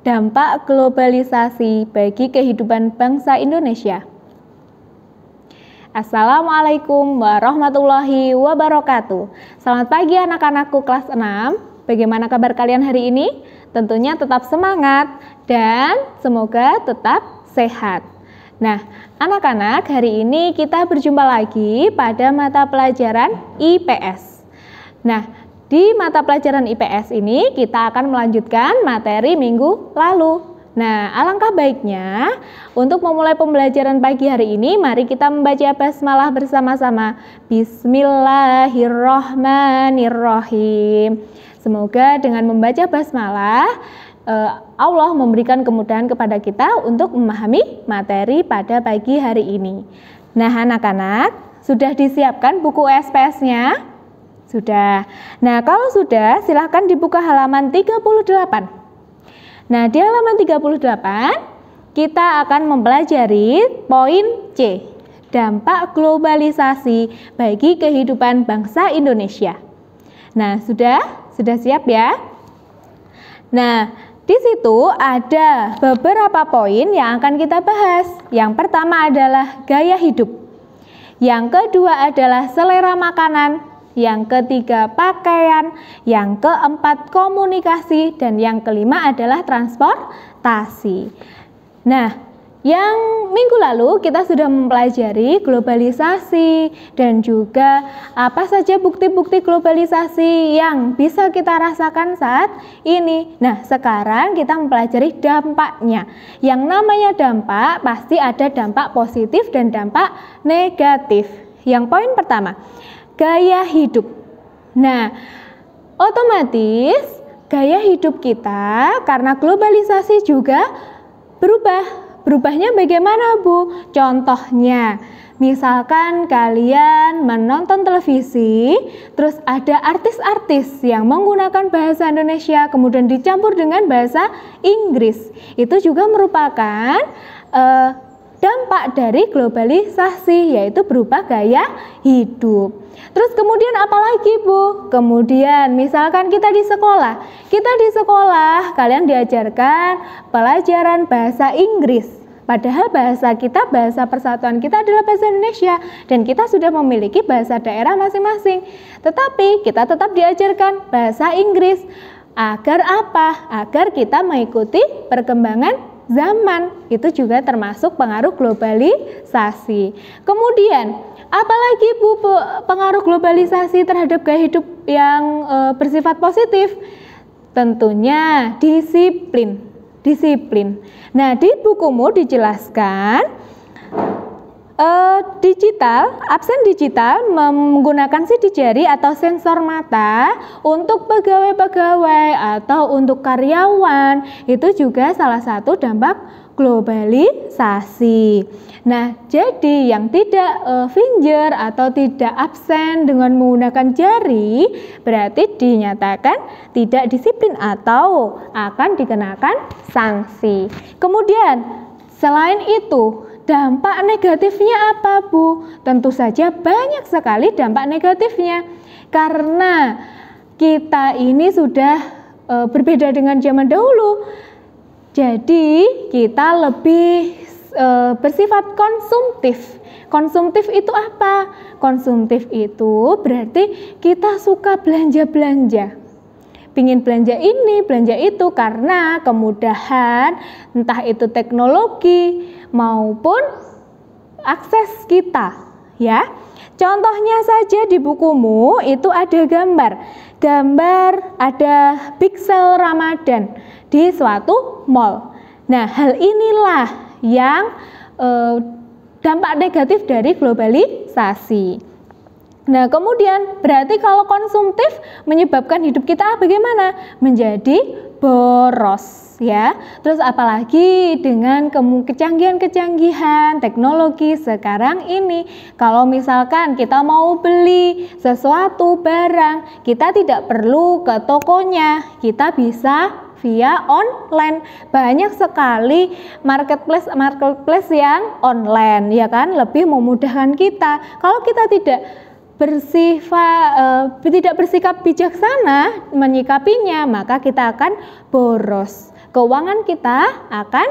Dampak globalisasi bagi kehidupan bangsa Indonesia. Assalamualaikum warahmatullahi wabarakatuh. Selamat pagi anak-anakku kelas 6. Bagaimana kabar kalian hari ini? Tentunya tetap semangat dan semoga tetap sehat. Nah, anak-anak, hari ini kita berjumpa lagi pada mata pelajaran IPS. Nah, di mata pelajaran IPS ini kita akan melanjutkan materi minggu lalu. Nah, alangkah baiknya untuk memulai pembelajaran pagi hari ini, mari kita membaca basmalah bersama-sama. Bismillahirrohmanirrohim. Semoga dengan membaca basmalah, eh, Allah memberikan kemudahan kepada kita untuk memahami materi pada pagi hari ini. Nah, anak-anak, sudah disiapkan buku SPS-nya? Sudah. Nah, kalau sudah, silahkan dibuka halaman 38. Nah, di halaman 38, kita akan mempelajari poin C. Dampak globalisasi bagi kehidupan bangsa Indonesia. Nah, sudah? Sudah siap ya? Nah, di situ ada beberapa poin yang akan kita bahas. Yang pertama adalah gaya hidup. Yang kedua adalah selera makanan yang ketiga pakaian, yang keempat komunikasi, dan yang kelima adalah transportasi. Nah, yang minggu lalu kita sudah mempelajari globalisasi dan juga apa saja bukti-bukti globalisasi yang bisa kita rasakan saat ini. Nah, sekarang kita mempelajari dampaknya. Yang namanya dampak pasti ada dampak positif dan dampak negatif. Yang poin pertama, gaya hidup. Nah, otomatis gaya hidup kita karena globalisasi juga berubah. Berubahnya bagaimana, Bu? Contohnya, misalkan kalian menonton televisi, terus ada artis-artis yang menggunakan bahasa Indonesia, kemudian dicampur dengan bahasa Inggris. Itu juga merupakan uh, dampak dari globalisasi yaitu berupa gaya hidup. Terus kemudian apa lagi Bu? Kemudian misalkan kita di sekolah, kita di sekolah kalian diajarkan pelajaran bahasa Inggris. Padahal bahasa kita, bahasa persatuan kita adalah bahasa Indonesia dan kita sudah memiliki bahasa daerah masing-masing. Tetapi kita tetap diajarkan bahasa Inggris. Agar apa? Agar kita mengikuti perkembangan zaman. Itu juga termasuk pengaruh globalisasi. Kemudian, apalagi Bu pengaruh globalisasi terhadap gaya hidup yang e, bersifat positif? Tentunya disiplin. Disiplin. Nah, di bukumu dijelaskan Uh, digital, absen digital menggunakan sidik jari atau sensor mata untuk pegawai-pegawai atau untuk karyawan. Itu juga salah satu dampak globalisasi. Nah, jadi yang tidak uh, finger atau tidak absen dengan menggunakan jari berarti dinyatakan tidak disiplin atau akan dikenakan sanksi. Kemudian, selain itu, Dampak negatifnya apa, Bu? Tentu saja banyak sekali dampak negatifnya. Karena kita ini sudah e, berbeda dengan zaman dahulu. Jadi, kita lebih e, bersifat konsumtif. Konsumtif itu apa? Konsumtif itu berarti kita suka belanja-belanja pingin belanja ini, belanja itu karena kemudahan, entah itu teknologi, maupun akses kita ya. Contohnya saja di bukumu itu ada gambar. Gambar ada piksel Ramadan di suatu mall. Nah, hal inilah yang eh, dampak negatif dari globalisasi. Nah, kemudian berarti kalau konsumtif menyebabkan hidup kita bagaimana? Menjadi boros ya. Terus apalagi dengan kecanggihan-kecanggihan teknologi sekarang ini, kalau misalkan kita mau beli sesuatu barang, kita tidak perlu ke tokonya, kita bisa via online. Banyak sekali marketplace marketplace yang online ya kan lebih memudahkan kita. Kalau kita tidak bersifat eh, tidak bersikap bijaksana menyikapinya, maka kita akan boros keuangan kita akan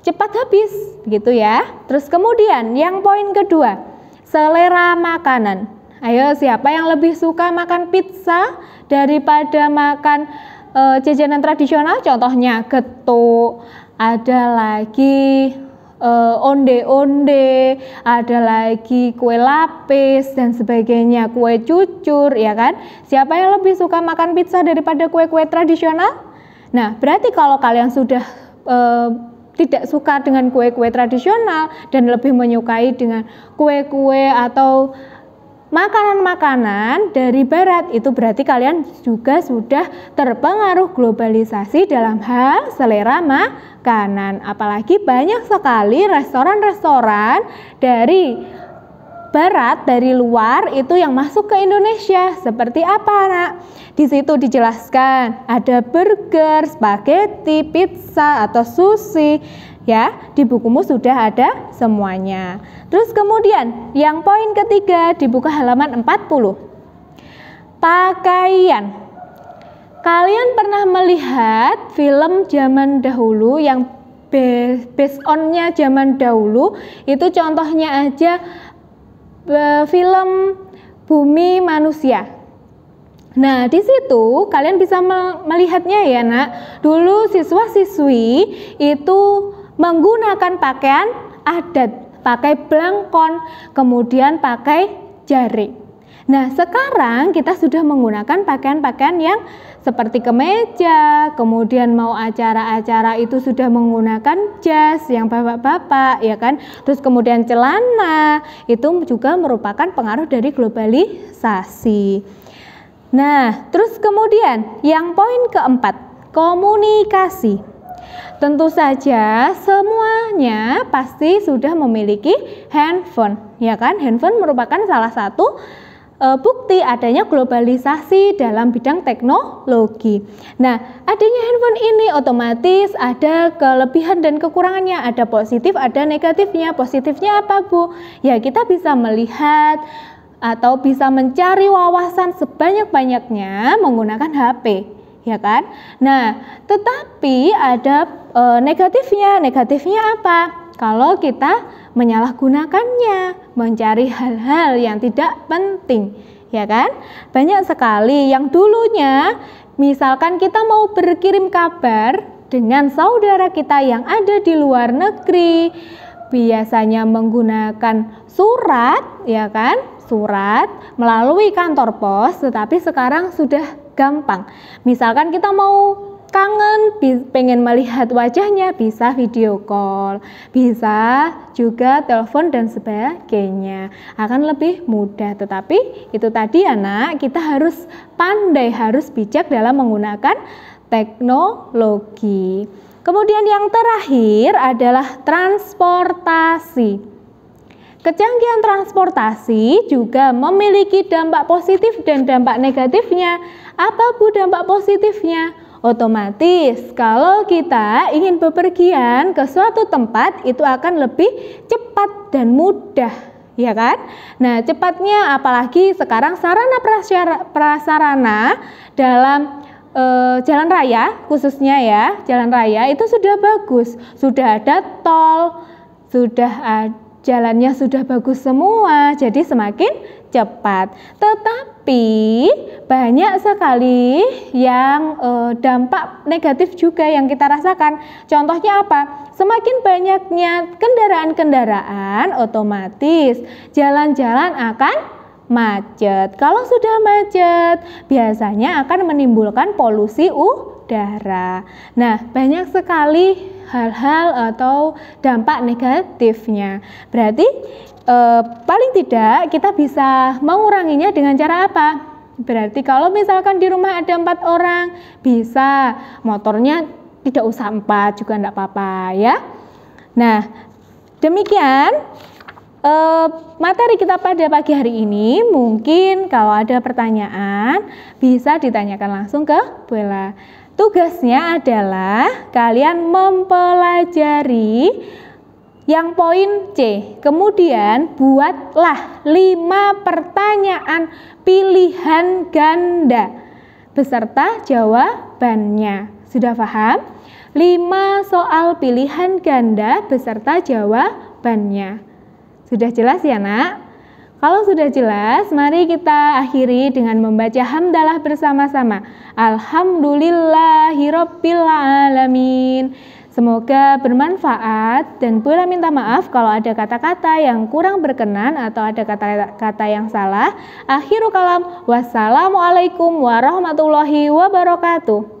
cepat habis gitu ya. Terus kemudian yang poin kedua, selera makanan. Ayo siapa yang lebih suka makan pizza daripada makan e, jajanan tradisional contohnya getuk, ada lagi onde eh, onde-onde, ada lagi kue lapis dan sebagainya, kue cucur ya kan. Siapa yang lebih suka makan pizza daripada kue-kue tradisional? Nah, berarti kalau kalian sudah e, tidak suka dengan kue-kue tradisional dan lebih menyukai dengan kue-kue atau makanan-makanan dari barat itu berarti kalian juga sudah terpengaruh globalisasi dalam hal selera makanan apalagi banyak sekali restoran-restoran dari barat dari luar itu yang masuk ke Indonesia seperti apa nak? Di situ dijelaskan ada burger, spaghetti, pizza atau sushi ya di bukumu sudah ada semuanya. Terus kemudian yang poin ketiga dibuka halaman 40. Pakaian. Kalian pernah melihat film zaman dahulu yang based onnya zaman dahulu itu contohnya aja film Bumi Manusia. Nah, di situ kalian bisa melihatnya ya, Nak. Dulu siswa-siswi itu menggunakan pakaian adat, pakai belangkon, kemudian pakai jaring. Nah, sekarang kita sudah menggunakan pakaian-pakaian yang seperti kemeja, kemudian mau acara-acara itu sudah menggunakan jas yang bapak-bapak, ya kan? Terus kemudian celana, itu juga merupakan pengaruh dari globalisasi. Nah, terus kemudian yang poin keempat, komunikasi. Tentu saja semuanya pasti sudah memiliki handphone, ya kan? Handphone merupakan salah satu Eh, bukti adanya globalisasi dalam bidang teknologi. Nah, adanya handphone ini otomatis ada kelebihan dan kekurangannya, ada positif, ada negatifnya. Positifnya apa, Bu? Ya, kita bisa melihat atau bisa mencari wawasan sebanyak-banyaknya menggunakan HP ya kan? Nah, tetapi ada e, negatifnya. Negatifnya apa? kalau kita menyalahgunakannya, mencari hal-hal yang tidak penting, ya kan? Banyak sekali yang dulunya misalkan kita mau berkirim kabar dengan saudara kita yang ada di luar negeri, biasanya menggunakan surat, ya kan? Surat melalui kantor pos, tetapi sekarang sudah gampang. Misalkan kita mau kangen pengen melihat wajahnya bisa video call bisa juga telepon dan sebagainya akan lebih mudah tetapi itu tadi anak kita harus pandai harus bijak dalam menggunakan teknologi kemudian yang terakhir adalah transportasi Kecanggihan transportasi juga memiliki dampak positif dan dampak negatifnya. Apa bu dampak positifnya? Otomatis kalau kita ingin bepergian ke suatu tempat itu akan lebih cepat dan mudah ya kan? Nah cepatnya apalagi sekarang sarana prasarana dalam e, jalan raya khususnya ya jalan raya itu sudah bagus, sudah ada tol, sudah ada jalannya sudah bagus semua, jadi semakin cepat. Tetapi banyak sekali yang e, dampak negatif juga yang kita rasakan. Contohnya apa? Semakin banyaknya kendaraan-kendaraan otomatis jalan-jalan akan macet. Kalau sudah macet, biasanya akan menimbulkan polusi Uh darah. Nah, banyak sekali hal-hal atau dampak negatifnya. Berarti eh, paling tidak kita bisa menguranginya dengan cara apa? Berarti kalau misalkan di rumah ada empat orang, bisa motornya tidak usah empat juga tidak apa-apa ya. Nah, demikian eh, materi kita pada pagi hari ini. Mungkin kalau ada pertanyaan bisa ditanyakan langsung ke Bu Ella. Tugasnya adalah kalian mempelajari yang poin C. Kemudian buatlah 5 pertanyaan pilihan ganda beserta jawabannya. Sudah paham? 5 soal pilihan ganda beserta jawabannya. Sudah jelas ya, Nak? Kalau sudah jelas, mari kita akhiri dengan membaca hamdalah bersama-sama. Alhamdulillahirabbil Semoga bermanfaat dan boleh minta maaf kalau ada kata-kata yang kurang berkenan atau ada kata-kata yang salah. Akhirul kalam, wassalamualaikum warahmatullahi wabarakatuh.